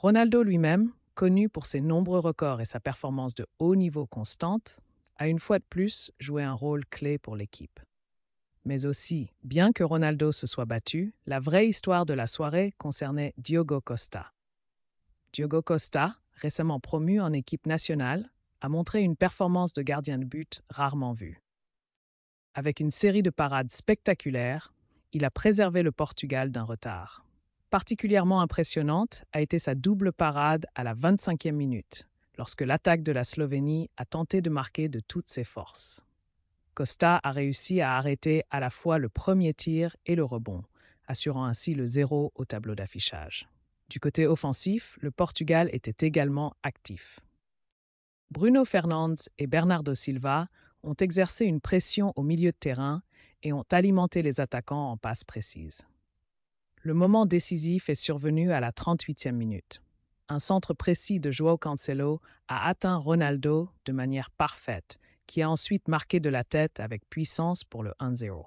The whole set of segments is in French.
Ronaldo lui-même, connu pour ses nombreux records et sa performance de haut niveau constante, a une fois de plus joué un rôle clé pour l'équipe. Mais aussi, bien que Ronaldo se soit battu, la vraie histoire de la soirée concernait Diogo Costa. Diogo Costa, récemment promu en équipe nationale, a montré une performance de gardien de but rarement vue. Avec une série de parades spectaculaires, il a préservé le Portugal d'un retard. Particulièrement impressionnante a été sa double parade à la 25e minute, lorsque l'attaque de la Slovénie a tenté de marquer de toutes ses forces. Costa a réussi à arrêter à la fois le premier tir et le rebond, assurant ainsi le zéro au tableau d'affichage. Du côté offensif, le Portugal était également actif. Bruno Fernandes et Bernardo Silva ont exercé une pression au milieu de terrain et ont alimenté les attaquants en passes précises. Le moment décisif est survenu à la 38e minute. Un centre précis de Joao Cancelo a atteint Ronaldo de manière parfaite, qui a ensuite marqué de la tête avec puissance pour le 1-0.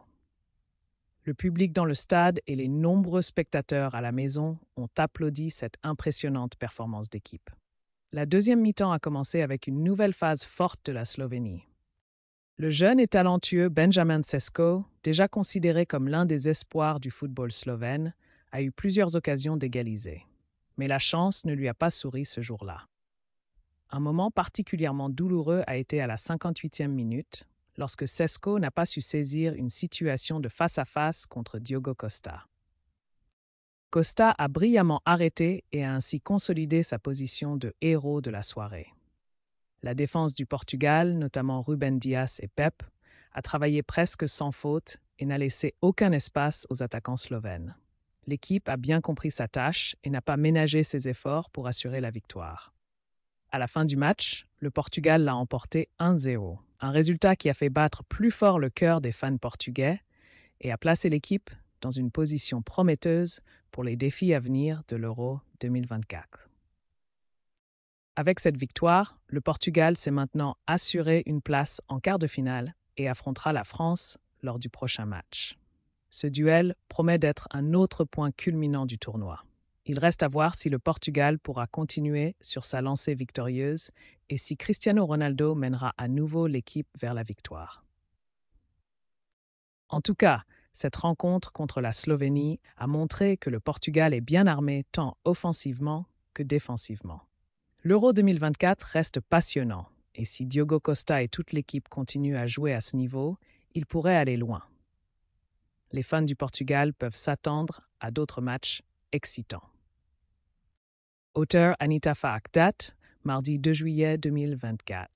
Le public dans le stade et les nombreux spectateurs à la maison ont applaudi cette impressionnante performance d'équipe. La deuxième mi-temps a commencé avec une nouvelle phase forte de la Slovénie. Le jeune et talentueux Benjamin Sesko, déjà considéré comme l'un des espoirs du football slovène, a eu plusieurs occasions d'égaliser, mais la chance ne lui a pas souri ce jour-là. Un moment particulièrement douloureux a été à la 58e minute, lorsque Sesco n'a pas su saisir une situation de face-à-face contre Diogo Costa. Costa a brillamment arrêté et a ainsi consolidé sa position de héros de la soirée. La défense du Portugal, notamment Ruben Dias et Pep, a travaillé presque sans faute et n'a laissé aucun espace aux attaquants slovènes l'équipe a bien compris sa tâche et n'a pas ménagé ses efforts pour assurer la victoire. À la fin du match, le Portugal l'a emporté 1-0, un résultat qui a fait battre plus fort le cœur des fans portugais et a placé l'équipe dans une position prometteuse pour les défis à venir de l'Euro 2024. Avec cette victoire, le Portugal s'est maintenant assuré une place en quart de finale et affrontera la France lors du prochain match. Ce duel promet d'être un autre point culminant du tournoi. Il reste à voir si le Portugal pourra continuer sur sa lancée victorieuse et si Cristiano Ronaldo mènera à nouveau l'équipe vers la victoire. En tout cas, cette rencontre contre la Slovénie a montré que le Portugal est bien armé tant offensivement que défensivement. L'Euro 2024 reste passionnant, et si Diogo Costa et toute l'équipe continuent à jouer à ce niveau, ils pourraient aller loin les fans du Portugal peuvent s'attendre à d'autres matchs excitants. Auteur Anita Faak, date mardi 2 juillet 2024.